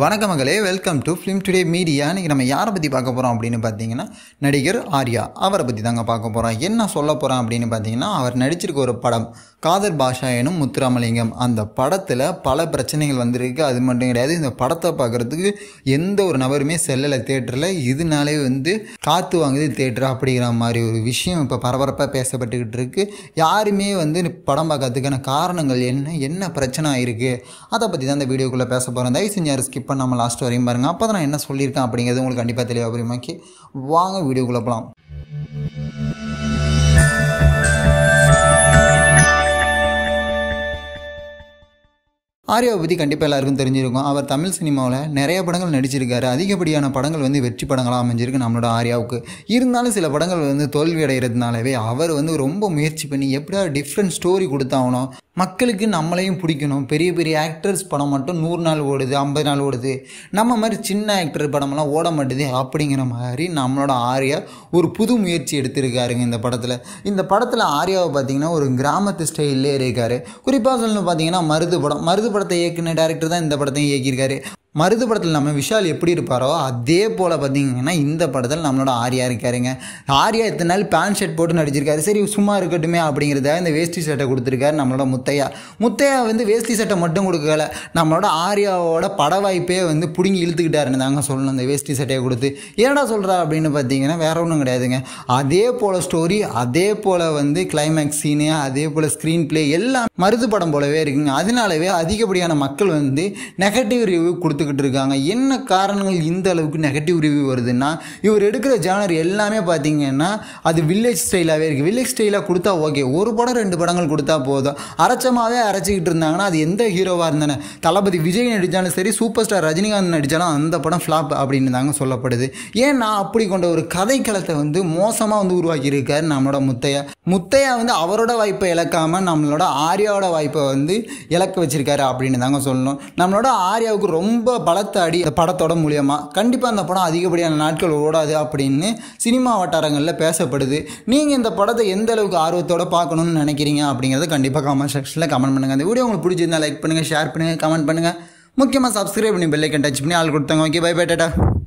வணக்க மகளே welcome to film today media இன்றைக்கி நம்ம யாரை பற்றி பார்க்க போகிறோம் அப்படின்னு பார்த்தீங்கன்னா நடிகர் ஆர்யா அவரை பற்றி தாங்க பார்க்க போகிறோம் என்ன சொல்ல போகிறோம் அப்படின்னு பார்த்தீங்கன்னா அவர் நடிச்சிருக்க ஒரு படம் காதர் பாஷா எனும் முத்துராமலிங்கம் அந்த படத்தில் பல பிரச்சனைகள் வந்திருக்கு அது மட்டும் கிடையாது இந்த படத்தை பார்க்குறதுக்கு எந்த ஒரு நபருமே செல்லலை தேட்டரில் இதனாலே வந்து காற்று வாங்குது தேட்டர் அப்படிங்கிற மாதிரி ஒரு விஷயம் இப்போ பரபரப்பாக பேசப்பட்டுக்கிட்டு இருக்குது யாருமே வந்து படம் பார்க்கறதுக்கான காரணங்கள் என்ன என்ன பிரச்சனை ஆயிருக்கு அதை பற்றி தான் இந்த வீடியோக்குள்ளே பேச போகிறோம் தயவு செஞ்சு ஸ்கிப் பண்ணாமல் லாஸ்ட் வரையும் பாருங்கள் அப்போ தான் நான் என்ன சொல்லியிருக்கேன் அப்படிங்கிறது உங்களுக்கு கண்டிப்பாக தெளிவாக புரியுமா ஓகே வாங்க வீடியோக்குள்ளே போகலாம் ஆர்யாவை பற்றி கண்டிப்பாக எல்லாருக்கும் தெரிஞ்சிருக்கும் அவர் தமிழ் சினிமாவில் நிறைய படங்கள் நடிச்சிருக்காரு அதிகப்படியான படங்கள் வந்து வெற்றி படங்களாக அமைஞ்சிருக்கு நம்மளோட ஆர்யாவுக்கு இருந்தாலும் சில படங்கள் வந்து தோல்வி அடைகிறதுனாலவே அவர் வந்து ரொம்ப முயற்சி பண்ணி எப்படியா டிஃப்ரெண்ட் ஸ்டோரி கொடுத்தாகணும் மக்களுக்கு நம்மளையும் பிடிக்கணும் பெரிய பெரிய ஆக்டர்ஸ் படம் மட்டும் நூறு நாள் ஓடுது ஐம்பது நாள் ஓடுது நம்ம மாதிரி சின்ன ஆக்டர் படமெல்லாம் ஓட மாட்டேது அப்படிங்கிற மாதிரி நம்மளோட ஆர்யா ஒரு புது முயற்சி எடுத்திருக்காருங்க இந்த படத்தில் இந்த படத்தில் ஆர்யாவை பார்த்திங்கன்னா ஒரு கிராமத்து ஸ்டைல்லே இருக்கார் குறிப்பாக சொல்லணும் பார்த்தீங்கன்னா மருது படம் மருது படத்தை இயக்குன டேரக்டர் தான் இந்த படத்தையும் இயக்கியிருக்காரு மருது படத்தில் நம்ம விஷால் எப்படி இருப்பாரோ அதே போல் பார்த்தீங்கன்னா இந்த படத்தில் நம்மளோட ஆரியா இருக்காருங்க ஆரியா இத்தனை நாள் பேண்ட் ஷர்ட் போட்டு நடிச்சிருக்காரு சரி சும்மா இருக்கட்டுமே அப்படிங்கிறத இந்த வேஷ்டி சட்டை கொடுத்துருக்காரு நம்மளோட முத்தையா முத்தையா வந்து வேஷ்டி சட்டை மட்டும் கொடுக்கல நம்மளோட ஆரியாவோட பட வாய்ப்பே வந்து பிடுங்கி இழுத்துக்கிட்டாருன்னு தாங்க சொல்லணும் அந்த வேஷ்டி சட்டையை கொடுத்து ஏன்னா சொல்கிறா அப்படின்னு பார்த்தீங்கன்னா வேற ஒன்றும் கிடையாதுங்க அதே போல் ஸ்டோரி அதே போல் வந்து கிளைமேக்ஸ் சீனு அதே போல் ஸ்க்ரீன் பிளே எல்லாம் மருது படம் போலவே இருக்குங்க அதனாலவே அதிகப்படியான மக்கள் வந்து நெகட்டிவ் ரிவ்யூ கொடுத்து கொடுத்துக்கிட்டு இருக்காங்க என்ன காரணங்கள் இந்த அளவுக்கு நெகட்டிவ் ரிவ்யூ வருதுன்னா இவர் எடுக்கிற ஜானர் எல்லாமே பார்த்தீங்கன்னா அது வில்லேஜ் ஸ்டைலாகவே இருக்குது வில்லேஜ் ஸ்டைலாக கொடுத்தா ஓகே ஒரு படம் ரெண்டு படங்கள் கொடுத்தா போதும் அரைச்சமாகவே அரைச்சிக்கிட்டு இருந்தாங்கன்னா அது எந்த ஹீரோவாக இருந்தானே தளபதி விஜய் நடித்தாலும் சரி சூப்பர் ஸ்டார் ரஜினிகாந்த் நடித்தாலும் அந்த படம் ஃப்ளாப் அப்படின்னு தாங்க சொல்லப்படுது ஏன் நான் அப்படி கொண்ட ஒரு கதைக்களத்தை வந்து மோசமாக வந்து உருவாக்கியிருக்காரு நம்மளோட முத்தையா முத்தையா வந்து அவரோட வாய்ப்பை இழக்காமல் நம்மளோட ஆர்யாவோட வாய்ப்பை வந்து இழக்க வச்சிருக்காரு அப்படின்னு தாங்க சொல்லணும் நம்மளோட ஆர்யாவுக்கு ரொம்ப ரொம்ப பலத்த அடி அந்த படத்தோட மூலியமாக கண்டிப்பாக அந்த படம் அதிகப்படியான நாட்கள் ஓடாது அப்படின்னு சினிமா வட்டாரங்களில் பேசப்படுது நீங்கள் இந்த படத்தை எந்த அளவுக்கு ஆர்வத்தோட பார்க்கணும்னு நினைக்கிறீங்க அப்படிங்கிறத கண்டிப்பாக கமெண்ட் செக்ஷனில் கமெண்ட் பண்ணுங்கள் அந்த வீடியோ உங்களுக்கு பிடிச்சிருந்தா லைக் பண்ணுங்கள் ஷேர் பண்ணுங்கள் கமெண்ட் பண்ணுங்கள் முக்கியமாக சப்ஸ்கிரைப் பண்ணி பெல்லைக்கன் டச் பண்ணி ஆள் கொடுத்தாங்க ஓகே பை பை